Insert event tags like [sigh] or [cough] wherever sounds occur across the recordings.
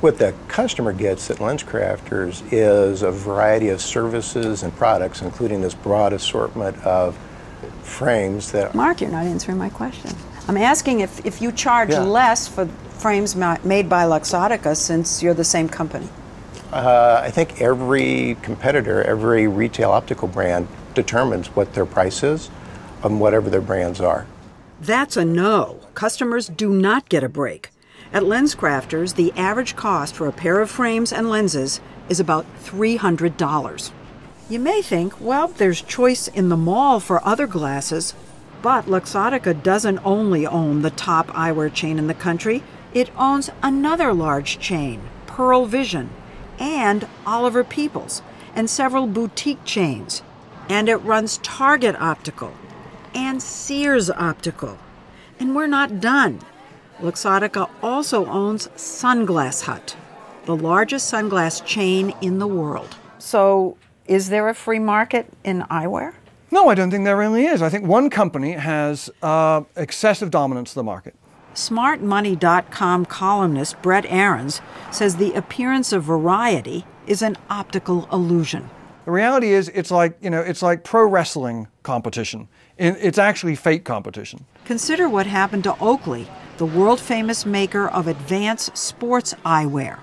What the customer gets at LensCrafters is a variety of services and products, including this broad assortment of frames that. Mark, you're not answering my question. I'm asking if, if you charge yeah. less for frames ma- made by Luxottica since you're the same company. Uh, I think every competitor, every retail optical brand determines what their price is on whatever their brands are. That's a no. Customers do not get a break. At LensCrafters, the average cost for a pair of frames and lenses is about $300. You may think, well, there's choice in the mall for other glasses, but Luxottica doesn't only own the top eyewear chain in the country, it owns another large chain, Pearl Vision, and Oliver Peoples, and several boutique chains. And it runs Target Optical and Sears Optical. And we're not done. Luxottica also owns Sunglass Hut, the largest sunglass chain in the world. So, is there a free market in eyewear? No, I don't think there really is. I think one company has uh, excessive dominance of the market. SmartMoney.com columnist Brett Ahrens says the appearance of variety is an optical illusion. The reality is, it's like you know, it's like pro wrestling competition. It's actually fake competition. Consider what happened to Oakley, the world famous maker of advanced sports eyewear.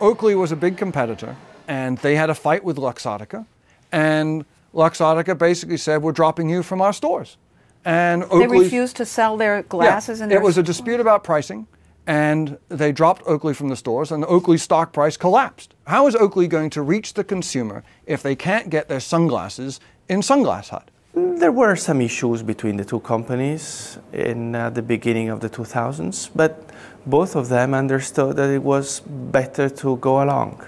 Oakley was a big competitor, and they had a fight with Luxottica, and Luxottica basically said, "We're dropping you from our stores." And Oakley, they refused to sell their glasses. Yeah, it was a dispute about pricing and they dropped Oakley from the stores, and the Oakley stock price collapsed. How is Oakley going to reach the consumer if they can't get their sunglasses in Sunglass Hut? There were some issues between the two companies in uh, the beginning of the 2000s, but both of them understood that it was better to go along.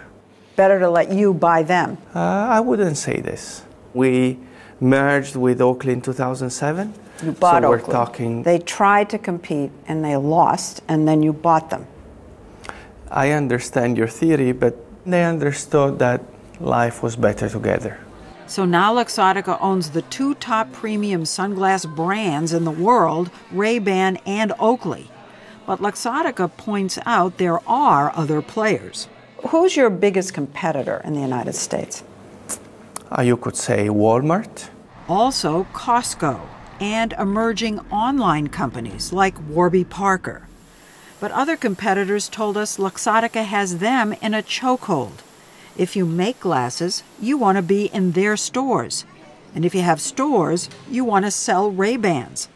Better to let you buy them? Uh, I wouldn't say this. We merged with Oakley in 2007 you bought so We're talking they tried to compete and they lost, and then you bought them. I understand your theory, but they understood that life was better together. So now Luxottica owns the two top premium sunglass brands in the world, Ray-Ban and Oakley. But Luxottica points out there are other players. Who's your biggest competitor in the United States? Uh, you could say Walmart. Also Costco and emerging online companies like Warby Parker. But other competitors told us Luxottica has them in a chokehold. If you make glasses, you want to be in their stores. And if you have stores, you want to sell Ray-Bans.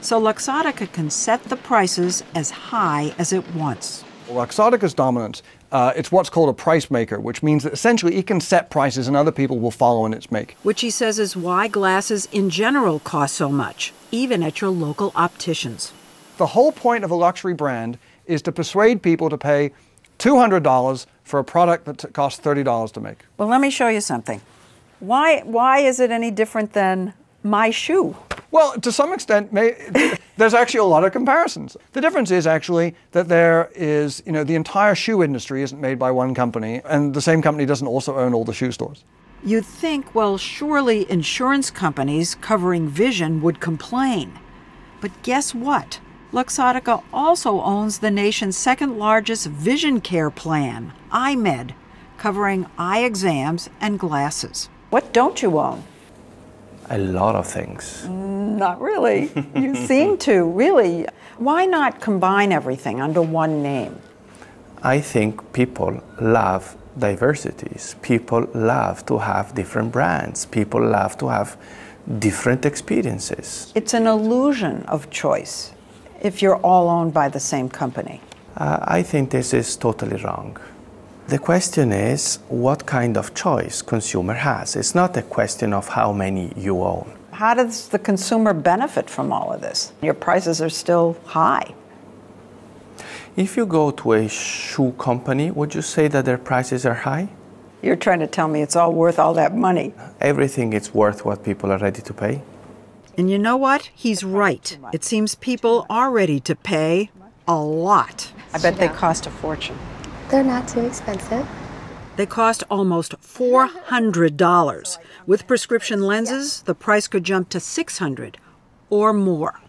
So Luxottica can set the prices as high as it wants. Luxottica's dominance uh, it's what's called a price maker, which means that essentially it can set prices and other people will follow in its make. Which he says is why glasses in general cost so much, even at your local opticians. The whole point of a luxury brand is to persuade people to pay $200 for a product that costs $30 to make. Well, let me show you something. Why, why is it any different than my shoe? Well, to some extent, may, [laughs] there's actually a lot of comparisons. The difference is actually that there is, you know, the entire shoe industry isn't made by one company, and the same company doesn't also own all the shoe stores. You'd think, well, surely insurance companies covering vision would complain. But guess what? Luxottica also owns the nation's second largest vision care plan, iMed, covering eye exams and glasses. What don't you own? a lot of things. Mm, not really. You [laughs] seem to, really. Why not combine everything under one name? I think people love diversities. People love to have different brands. People love to have different experiences. It's an illusion of choice if you're all owned by the same company. Uh, I think this is totally wrong. The question is what kind of choice consumer has. It's not a question of how many you own. How does the consumer benefit from all of this? Your prices are still high. If you go to a shoe company, would you say that their prices are high? You're trying to tell me it's all worth all that money. Everything is worth what people are ready to pay. And you know what? He's right. It seems people are ready to pay a lot. I bet they cost a fortune. They're not too expensive. They cost almost $400. With prescription lenses, the price could jump to 600 or more.